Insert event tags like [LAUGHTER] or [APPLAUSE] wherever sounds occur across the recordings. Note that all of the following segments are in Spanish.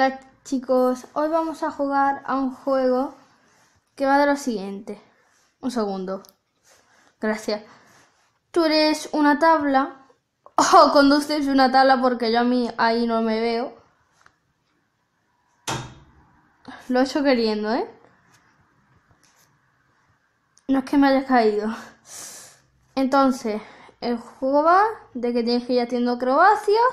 Hola chicos, hoy vamos a jugar a un juego que va de lo siguiente. Un segundo. Gracias. Tú eres una tabla [LAUGHS] o oh, conduces una tabla porque yo a mí ahí no me veo. Lo he hecho queriendo, ¿eh? No es que me haya caído. Entonces, el juego va de que tienes que ir haciendo acrobacias.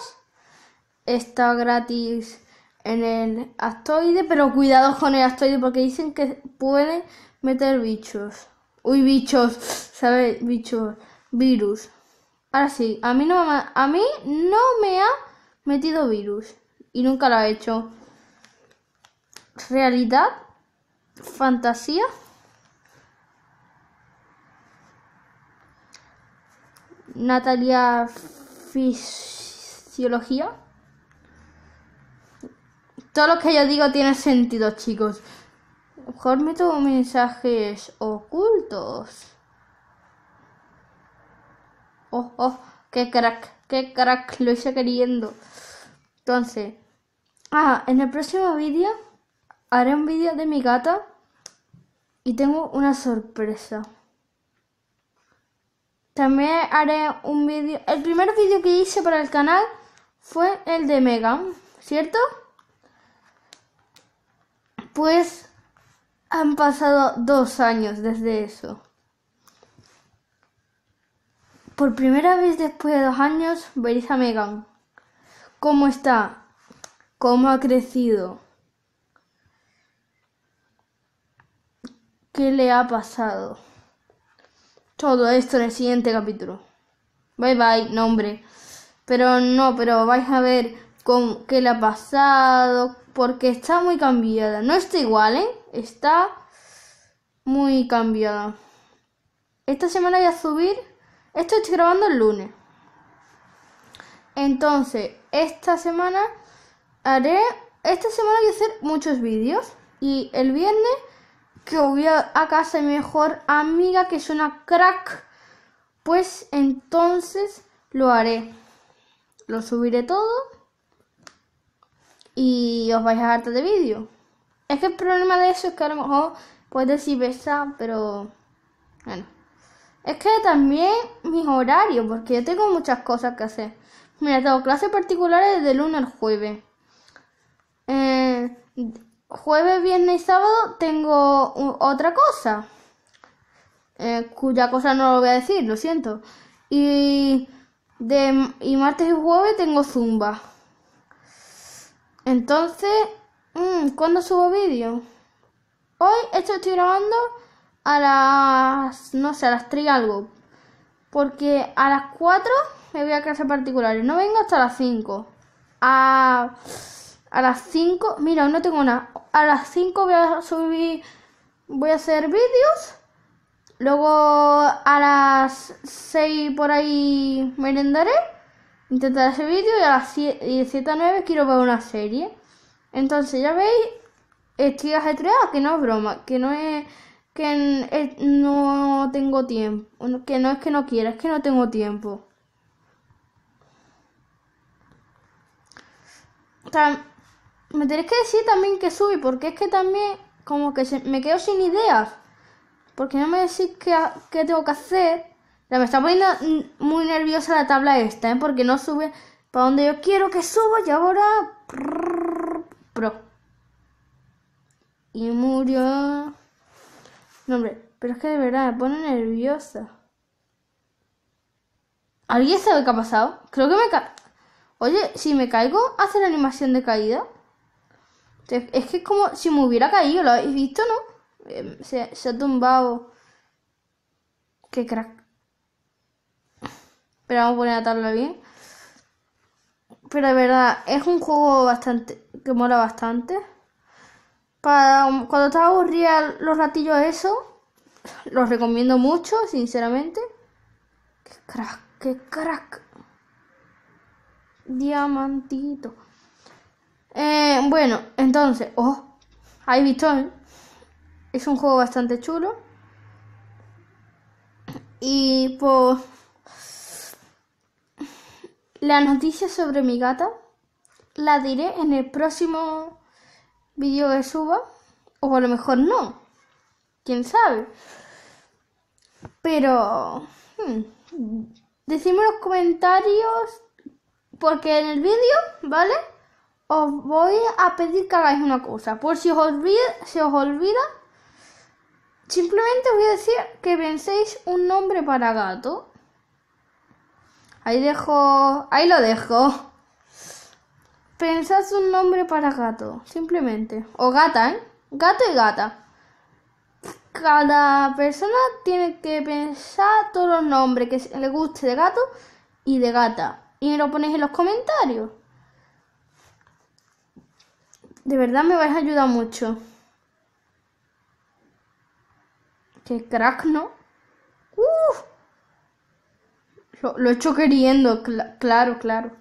Está gratis en el astoide, pero cuidado con el astoide porque dicen que puede meter bichos. Uy, bichos, ¿sabes? Bichos, virus. Ahora sí, a mí no a mí no me ha metido virus y nunca lo ha hecho. Realidad, fantasía. Natalia Fisiología. Todo lo que yo digo tiene sentido, chicos. Mejor meto mensajes ocultos. Oh, oh, qué crack, qué crack, lo hice queriendo. Entonces, ah, en el próximo vídeo haré un vídeo de mi gata y tengo una sorpresa. También haré un vídeo, el primer vídeo que hice para el canal fue el de Megan, ¿cierto? Pues han pasado dos años desde eso. Por primera vez después de dos años veréis a Megan. ¿Cómo está? ¿Cómo ha crecido? ¿Qué le ha pasado? Todo esto en el siguiente capítulo. Bye bye, nombre. Pero no, pero vais a ver con qué le ha pasado, porque está muy cambiada. No está igual, ¿eh? Está muy cambiada. Esta semana voy a subir. Esto estoy grabando el lunes. Entonces, esta semana haré. Esta semana voy a hacer muchos vídeos. Y el viernes que voy a casa mi mejor amiga que es una crack. Pues entonces lo haré. Lo subiré todo y os vais a hartar de vídeo. Es que el problema de eso es que a lo mejor puedes decir besa pero bueno. Es que también mis horarios, porque yo tengo muchas cosas que hacer. Mira, tengo clases particulares de lunes al jueves. Eh, jueves, viernes y sábado tengo otra cosa. Eh, cuya cosa no lo voy a decir, lo siento. Y, de, y martes y jueves tengo zumba. Entonces, mm, ¿cuándo subo vídeo? Hoy esto estoy grabando a las, no sé, a las 3 algo. Porque a las 4 me voy a casa particulares. No vengo hasta las 5. A, a las 5, mira, no tengo nada. A las 5 voy a subir, voy a hacer vídeos. Luego a las 6 por ahí merendaré intentar ese vídeo y a las 7 9 quiero ver una serie. Entonces ya veis, estoy ajetreada, que no es broma, que no es que no tengo tiempo, que no es que no quiera, es que no tengo tiempo. me tenéis que decir también que subí, porque es que también como que se, me quedo sin ideas, porque no me decís qué, qué tengo que hacer me está poniendo muy nerviosa la tabla esta, ¿eh? porque no sube para donde yo quiero que suba y ahora... Pro. Y murió... No, hombre, pero es que de verdad me pone nerviosa. ¿Alguien sabe qué ha pasado? Creo que me ca... Oye, si me caigo, hace la animación de caída. Es que es como si me hubiera caído, ¿lo habéis visto, no? Em, se, se ha tumbado. Qué crack. Pero vamos a poner a bien. Pero de verdad, es un juego bastante que mola bastante. Para cuando te aburrida los ratillos eso, los recomiendo mucho, sinceramente. Qué crack, qué crack. Diamantito. Eh, bueno, entonces, oh, ahí visto, eh. Es un juego bastante chulo. Y pues la noticia sobre mi gata la diré en el próximo vídeo que suba. O a lo mejor no. Quién sabe. Pero. Hmm, decidme en los comentarios. Porque en el vídeo, ¿vale? Os voy a pedir que hagáis una cosa. Por si os olvida, os olvida. Simplemente os voy a decir que penséis un nombre para gato. Ahí dejo. Ahí lo dejo. Pensad un nombre para gato, simplemente. O gata, ¿eh? Gato y gata. Cada persona tiene que pensar todos los nombres que le guste de gato y de gata. Y me lo ponéis en los comentarios. De verdad me vais a ayudar mucho. Qué crack, ¿no? ¡Uf! Lo, he hecho queriendo, claro, claro.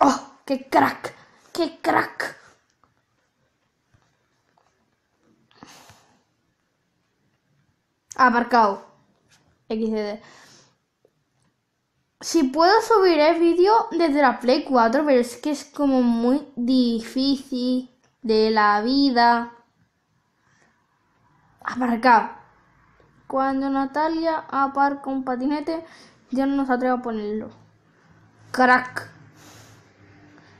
¡Oh! ¡Qué crack! ¡Qué crack! Aparcado. XD. Si puedo subir el vídeo desde la Play 4, pero es que es como muy difícil de la vida. Aparcado. Cuando Natalia aparca un patinete, ya no nos atreve a ponerlo. Crack.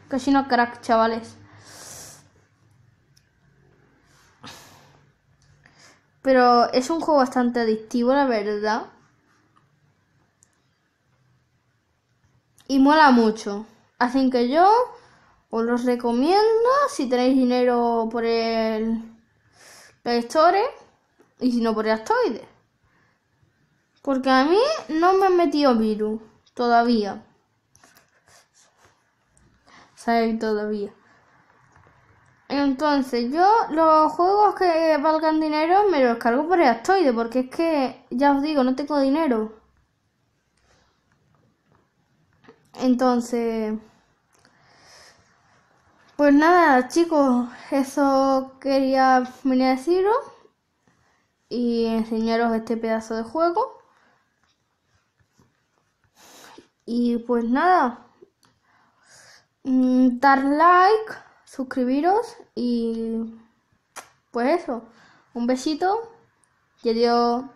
Casi no crack, chavales. Pero es un juego bastante adictivo, la verdad. Y mola mucho. Así que yo os los recomiendo si tenéis dinero por el Play Store y si no por el porque a mí no me han metido virus todavía. sabéis todavía. Entonces, yo los juegos que valgan dinero me los cargo por el astroide. porque es que, ya os digo, no tengo dinero. Entonces, pues nada, chicos, eso quería venir a deciros y enseñaros este pedazo de juego. Y pues nada, mm, dar like, suscribiros y pues eso, un besito y adiós.